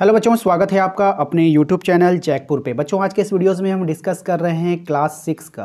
hello बच्चों स्वागत है आपका अपने यूट्यूब चैनल जैकपुर पे बच्चों आज के इस वीडियोस में हम डिस्कस कर रहे हैं क्लास सिक्स का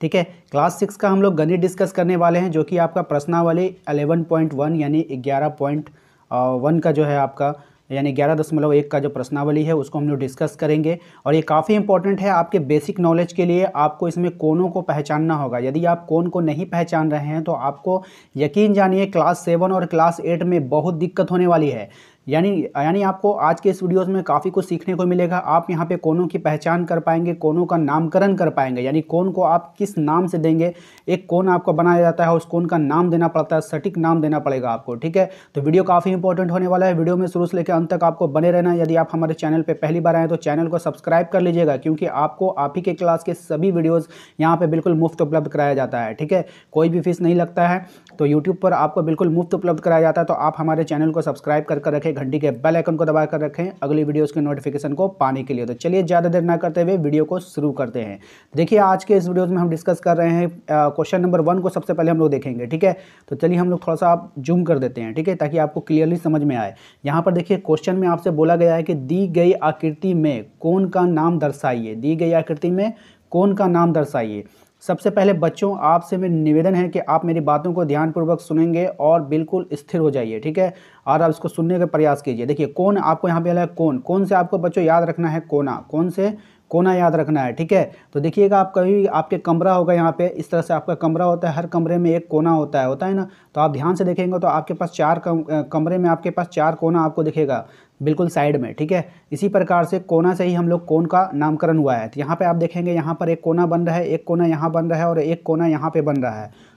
ठीक है क्लास सिक्स का हम लोग गणित डिस्कस करने वाले हैं जो कि आपका प्रश्नावली अलेवन पॉइंट वन यानी ग्यारह पॉइंट वन का जो है आपका यानी ग्यारह दशमलव एक का जो प्रश्नावली है उसको हम लोग डिस्कस करेंगे और ये काफ़ी इंपॉर्टेंट है आपके बेसिक नॉलेज के लिए आपको इसमें कोनों को पहचानना होगा यदि आप कोन को नहीं पहचान रहे हैं तो आपको यकीन जानिए क्लास सेवन और क्लास एट में बहुत दिक्कत होने वाली है यानी यानी आपको आज के इस वीडियोस में काफ़ी कुछ सीखने को मिलेगा आप यहाँ पे कोनों की पहचान कर पाएंगे कोनों का नामकरण कर पाएंगे यानी कोन को आप किस नाम से देंगे एक कोन आपको बनाया जाता है उस कोन का नाम देना पड़ता है सटीक नाम देना पड़ेगा आपको ठीक है तो वीडियो काफ़ी इंपॉर्टेंट होने वाला है वीडियो में शुरू से लेकर अंत तक आपको बने रहना यदि आप हमारे चैनल पर पहली बार आएँ तो चैनल को सब्सक्राइब कर लीजिएगा क्योंकि आपको आप ही के क्लास के सभी वीडियोज़ यहाँ पर बिल्कुल मुफ्त उपलब्ध कराया जाता है ठीक है कोई भी फीस नहीं लगता है तो यूट्यूब पर आपको बिल्कुल मुफ्त उपलब्ध कराया जाता है तो आप हमारे चैनल को सब्सक्राइब करके रखेगा घंटी के बेल आइकन को दबा कर रखें अगली वीडियोस के नोटिफिकेशन को पाने के लिए तो चलिए ज़्यादा देर ना करते हुए वीडियो को शुरू करते हैं देखिए आज के इस वीडियोस में हम डिस्कस कर रहे हैं क्वेश्चन नंबर वन को सबसे पहले हम लोग देखेंगे ठीक है तो चलिए हम लोग थोड़ा सा आप जूम कर देते हैं ठीक है ताकि आपको क्लियरली समझ में आए यहाँ पर देखिए क्वेश्चन में आपसे बोला गया है कि दी गई आकृति में कौन का नाम दर्शाइए दी गई आकृति में कौन का नाम दर्शाइए सबसे पहले बच्चों आपसे मेरे निवेदन है कि आप मेरी बातों को ध्यानपूर्वक सुनेंगे और बिल्कुल स्थिर हो जाइए ठीक है और आप इसको सुनने का प्रयास कीजिए देखिए कौन आपको यहाँ पे अलग कौन कौन से आपको बच्चों याद रखना है कोना कौन से कोना याद रखना है ठीक है तो देखिएगा आप कभी आपके कमरा होगा यहाँ पे इस तरह से आपका कमरा होता है हर कमरे में एक कोना होता है होता है ना तो आप ध्यान से देखेंगे तो आपके पास चार कम, कमरे में आपके पास चार कोना आपको दिखेगा बिल्कुल साइड में ठीक है इसी प्रकार से कोना से ही हम लोग कोन का नामकरण हुआ है तो यहाँ पर आप देखेंगे यहाँ पर एक कोना बन रहा है एक कोना यहाँ बन रहा है और एक कोना यहाँ पर बन रहा है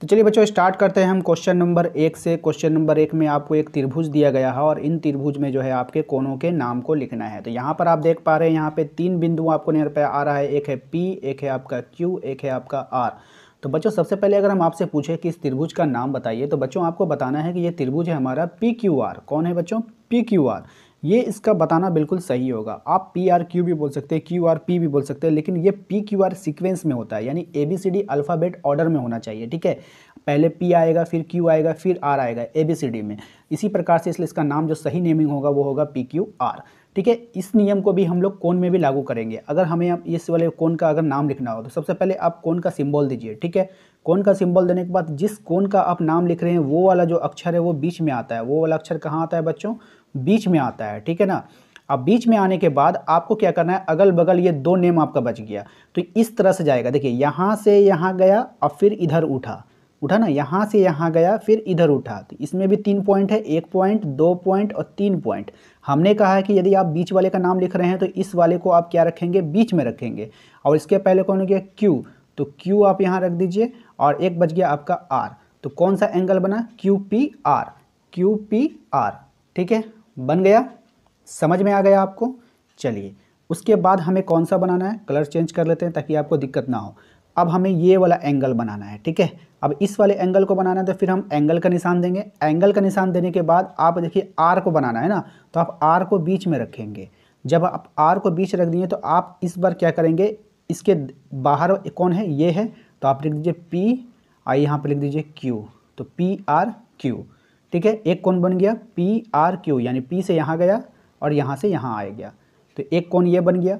तो चलिए बच्चों स्टार्ट करते हैं हम क्वेश्चन नंबर एक से क्वेश्चन नंबर एक में आपको एक त्रिभुज दिया गया है और इन त्रिभुज में जो है आपके कोनों के नाम को लिखना है तो यहाँ पर आप देख पा रहे हैं यहाँ पे तीन बिंदु आपको नियर पे आ रहा है एक है पी एक है आपका क्यू एक है आपका आर तो बच्चों सबसे पहले अगर हम आपसे पूछें कि इस त्रिभुज का नाम बताइए तो बच्चों आपको बताना है कि ये त्रिभुज है हमारा पी क्यू आर कौन है बच्चों पी क्यू आर ये इसका बताना बिल्कुल सही होगा आप पी आर क्यू भी बोल सकते हैं क्यू आर पी भी बोल सकते हैं लेकिन ये पी क्यू आर सिक्वेंस में होता है यानी A B C D alphabet order में होना चाहिए ठीक है पहले पी आएगा फिर क्यू आएगा फिर आर आएगा ए बी सी डी में इसी प्रकार से इसलिए इसका नाम जो सही नेमिंग होगा वो होगा पी क्यू आर ठीक है इस नियम को भी हम लोग कोन में भी लागू करेंगे अगर हमें आप इस वाले कोन का अगर नाम लिखना हो तो सबसे पहले आप कौन का सिम्बॉल दीजिए ठीक है कौन का सिम्बॉल देने के बाद जिस कौन का आप नाम लिख रहे हैं वो वाला जो अक्षर है वो बीच में आता है वो वाला अक्षर कहाँ आता है बच्चों बीच में आता है ठीक है ना अब बीच में आने के बाद आपको क्या करना है अगल बगल ये दो नेम आपका बच गया तो इस तरह से जाएगा देखिए यहाँ से यहाँ गया और फिर इधर उठा उठा ना यहाँ से यहाँ गया फिर इधर उठा तो इसमें भी तीन पॉइंट है एक पॉइंट दो पॉइंट और तीन पॉइंट हमने कहा है कि यदि आप बीच वाले का नाम लिख रहे हैं तो इस वाले को आप क्या रखेंगे बीच में रखेंगे और इसके पहले कौन हो गया क्यू तो क्यू आप यहाँ रख दीजिए और एक बच गया आपका आर तो कौन सा एंगल बना Q P R Q P R ठीक है बन गया समझ में आ गया आपको चलिए उसके बाद हमें कौन सा बनाना है कलर चेंज कर लेते हैं ताकि आपको दिक्कत ना हो अब हमें ये वाला एंगल बनाना है ठीक है अब इस वाले एंगल को बनाना है तो फिर हम एंगल का निशान देंगे एंगल का निशान देने के बाद आप देखिए आर को बनाना है ना तो आप आर को बीच में रखेंगे जब आप आर को बीच रख दिए तो आप इस बार क्या करेंगे इसके बाहर कौन है ये है तो आप लिख दीजिए पी आई यहाँ पर लिख दीजिए क्यू तो पी आर क्यू ठीक है एक कौन बन गया पी आर क्यू यानी पी से यहाँ गया और यहाँ से यहाँ आ गया तो एक कौन ये बन गया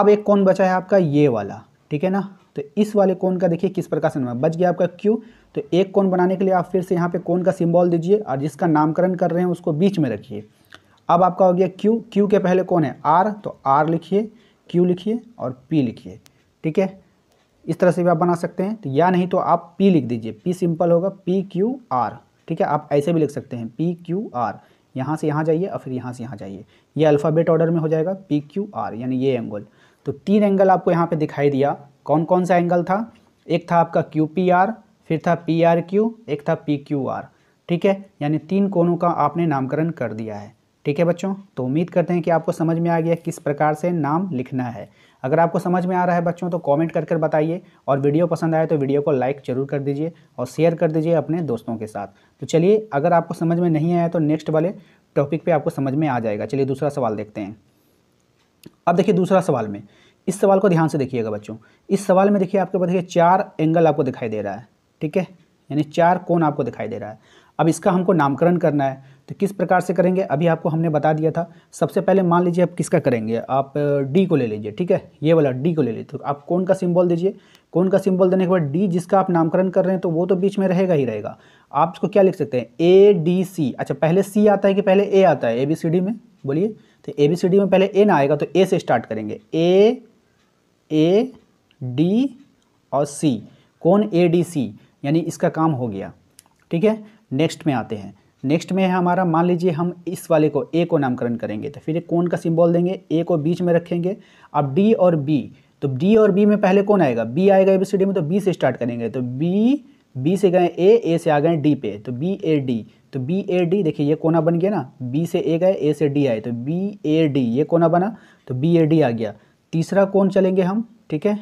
अब एक कौन बचा है आपका ये वाला ठीक है ना तो इस वाले कौन का देखिए किस प्रकार से बच गया आपका क्यू तो एक कौन बनाने के लिए आप फिर से यहाँ पे कौन का सिंबल दीजिए और जिसका नामकरण कर रहे हैं उसको बीच में रखिए अब आपका हो गया क्यू क्यू के पहले कौन है आर तो आर लिखिए क्यू लिखिए और पी लिखिए ठीक है इस तरह से भी आप बना सकते हैं तो या नहीं तो आप पी लिख दीजिए पी सिंपल होगा पी क्यू आर ठीक है आप ऐसे भी लिख सकते हैं पी क्यू आर यहाँ से यहाँ जाइए और फिर यहाँ से यहाँ जाइए ये अल्फ़ाबेट ऑर्डर में हो जाएगा पी क्यू आर यानी ये एंगल तो तीन एंगल आपको यहाँ पे दिखाई दिया कौन कौन सा एंगल था एक था आपका क्यू पी आर फिर था पी आर क्यू एक था पी क्यू आर ठीक है यानी तीन कोनों का आपने नामकरण कर दिया है ठीक है बच्चों तो उम्मीद करते हैं कि आपको समझ में आ गया किस प्रकार से नाम लिखना है अगर आपको समझ में आ रहा है बच्चों तो कॉमेंट कर बताइए और वीडियो पसंद आए तो वीडियो को लाइक ज़रूर कर दीजिए और शेयर कर दीजिए अपने दोस्तों के साथ तो चलिए अगर आपको समझ में नहीं आया तो नेक्स्ट वाले टॉपिक पर आपको समझ में आ जाएगा चलिए दूसरा सवाल देखते हैं अब देखिए दूसरा सवाल में इस सवाल को ध्यान से देखिएगा बच्चों इस सवाल में देखिए आपके पास देखिए चार एंगल आपको दिखाई दे रहा है ठीक है यानी चार कोण आपको दिखाई दे रहा है अब इसका हमको नामकरण करना है तो किस प्रकार से करेंगे अभी आपको हमने बता दिया था सबसे पहले मान लीजिए आप किसका करेंगे आप डी को ले लीजिए ठीक है ये वाला डी को ले लीजिए तो आप कौन का सिंबल दीजिए कौन का सिंबल देने के बाद डी जिसका आप नामकरण कर रहे हैं तो वो तो बीच में रहेगा ही रहेगा आप इसको क्या लिख सकते हैं ए डी सी अच्छा पहले सी आता है कि पहले ए आता है ए बी सी डी में बोलिए तो ए बी सी डी में पहले ए ना आएगा तो ए से स्टार्ट करेंगे ए ए डी और सी कौन ए डी सी यानी इसका काम हो गया ठीक है नेक्स्ट में आते हैं नेक्स्ट में है हमारा मान लीजिए हम इस वाले को ए को नामकरण करेंगे तो फिर एक कौन का सिंबल देंगे ए को बीच में रखेंगे अब डी और बी तो डी और बी में पहले कौन आएगा बी आएगा ए में तो बी से स्टार्ट करेंगे तो बी बी से गए ए ए से आ गए डी पे तो बी ए डी तो बी ए डी देखिए ये कोना बन गया ना बी से ए गए ए से डी आए तो बी ए डी ये कोना बना तो बी ए डी आ गया तीसरा कौन चलेंगे हम ठीक है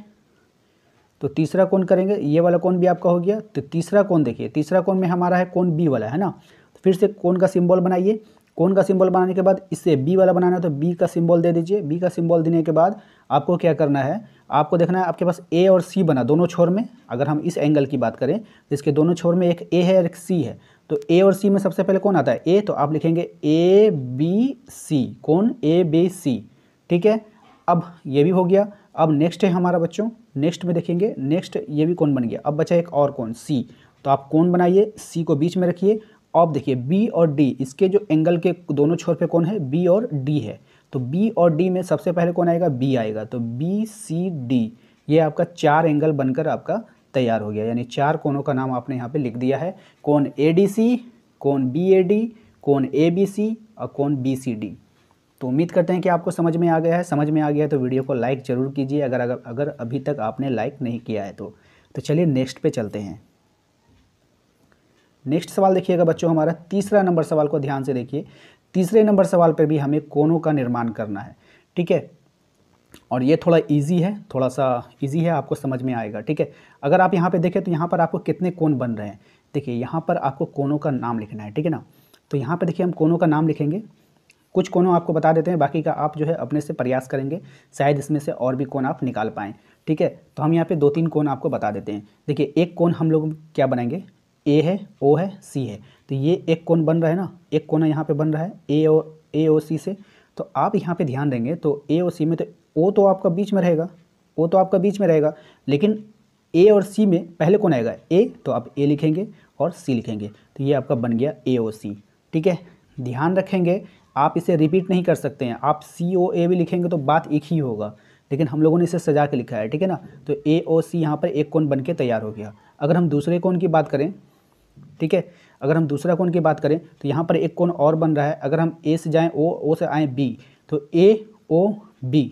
तो तीसरा कौन करेंगे ये वाला कौन भी आपका हो गया तो तीसरा कौन देखिए तीसरा कौन में हमारा है कौन बी वाला है ना तो फिर से कौन का सिंबल बनाइए कौन का सिंबल बनाने के बाद इससे बी वाला बनाना है तो बी का सिंबल दे दीजिए बी का सिंबल देने के बाद आपको क्या करना है आपको देखना है आपके पास ए और सी बना दोनों छोर में अगर हम इस एंगल की बात करें तो इसके दोनों छोर में एक ए है और एक सी है तो ए और सी में सबसे पहले कौन आता है ए तो आप लिखेंगे ए बी सी कौन ए बी सी ठीक है अब ये भी हो गया अब नेक्स्ट है हमारा बच्चों नेक्स्ट में देखेंगे नेक्स्ट ये भी कौन बन गया अब बचा एक और कौन सी तो आप कौन बनाइए सी को बीच में रखिए अब देखिए बी और डी इसके जो एंगल के दोनों छोर पे कौन है बी और डी है तो बी और डी में सबसे पहले कौन आएगा बी आएगा तो बी सी डी ये आपका चार एंगल बनकर आपका तैयार हो गया यानी चार कोनों का नाम आपने यहाँ पे लिख दिया है कौन ए डी सी कौन बी ए डी कौन ए बी सी और कौन बी सी डी तो उम्मीद करते हैं कि आपको समझ में आ गया है समझ में आ गया है तो वीडियो को लाइक ज़रूर कीजिए अगर अगर अगर अभी तक आपने लाइक नहीं किया है तो, तो चलिए नेक्स्ट पर चलते हैं नेक्स्ट सवाल देखिएगा बच्चों हमारा तीसरा नंबर सवाल को ध्यान से देखिए तीसरे नंबर सवाल पर भी हमें कोनों का निर्माण करना है ठीक है और ये थोड़ा इजी है थोड़ा सा इजी है आपको समझ में आएगा ठीक है अगर आप यहाँ पे देखें तो यहाँ पर आपको कितने कोन बन रहे हैं देखिए यहाँ पर आपको कोनों का नाम लिखना है ठीक है ना तो यहाँ पे देखिए हम कोनों का नाम लिखेंगे कुछ कोनों आपको बता देते हैं बाकी का आप जो है अपने से प्रयास करेंगे शायद इसमें से और भी कोन आप निकाल पाएँ ठीक है तो हम यहाँ पर दो तीन कोन आपको बता देते हैं देखिए एक कोन हम लोग क्या बनाएंगे ए है ओ है सी है तो ये एक कोन बन रहा है ना एक कोना यहाँ पे बन रहा है ए ओ ए ओ सी से तो आप यहाँ पे ध्यान देंगे तो ए ओ सी में तो ओ तो आपका बीच में रहेगा ओ तो आपका बीच में रहेगा लेकिन ए और सी में पहले कौन आएगा ए तो आप ए लिखेंगे और सी लिखेंगे तो ये आपका बन गया ए ओ सी ठीक है ध्यान रखेंगे आप इसे रिपीट नहीं कर सकते हैं आप सी ओ ए भी लिखेंगे तो बात एक ही होगा लेकिन हम लोगों ने इसे सजा के लिखा है ठीक है ना तो ए ओ सी यहाँ पर एक कोण बन के तैयार हो गया अगर हम दूसरे कोण की बात करें ठीक है अगर हम दूसरा कोण की बात करें तो यहाँ पर एक कोण और बन रहा है अगर हम ए से जाएँ ओ ओ से आएँ बी तो ए ओ बी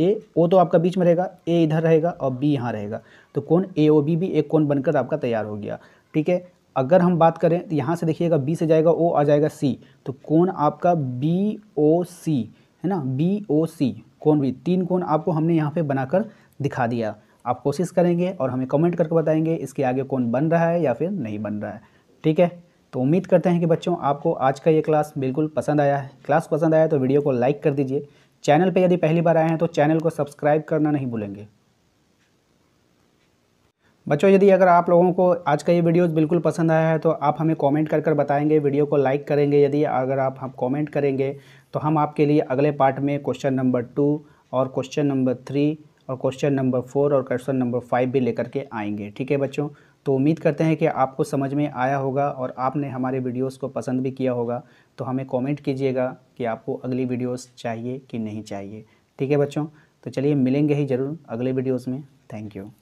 ए ओ तो आपका बीच में रहेगा ए इधर रहेगा और बी यहाँ रहेगा तो कौन ए ओ बी भी एक कौन बनकर आपका तैयार हो गया ठीक है अगर हम बात करें तो यहाँ से देखिएगा बी से जाएगा ओ आ जाएगा सी तो कौन आपका बी ओ सी है ना बी ओ सी कौन भी तीन कौन आपको हमने यहाँ पे बनाकर दिखा दिया आप कोशिश करेंगे और हमें कमेंट करके बताएंगे इसके आगे कौन बन रहा है या फिर नहीं बन रहा है ठीक है तो उम्मीद करते हैं कि बच्चों आपको आज का ये क्लास बिल्कुल पसंद आया है क्लास पसंद आया तो वीडियो को लाइक कर दीजिए चैनल पे यदि पहली बार आए हैं तो चैनल को सब्सक्राइब करना नहीं भूलेंगे बच्चों यदि अगर आप लोगों को आज का ये वीडियो बिल्कुल पसंद आया है तो आप हमें कमेंट कर कर बताएंगे वीडियो को लाइक करेंगे यदि अगर आप हम कमेंट करेंगे तो हम आपके लिए अगले पार्ट में क्वेश्चन नंबर टू और क्वेश्चन नंबर थ्री और क्वेश्चन नंबर फोर और क्वेश्चन नंबर फाइव भी लेकर के आएंगे ठीक है बच्चों तो उम्मीद करते हैं कि आपको समझ में आया होगा और आपने हमारे वीडियोस को पसंद भी किया होगा तो हमें कमेंट कीजिएगा कि आपको अगली वीडियोस चाहिए कि नहीं चाहिए ठीक है बच्चों तो चलिए मिलेंगे ही ज़रूर अगले वीडियोज़ में थैंक यू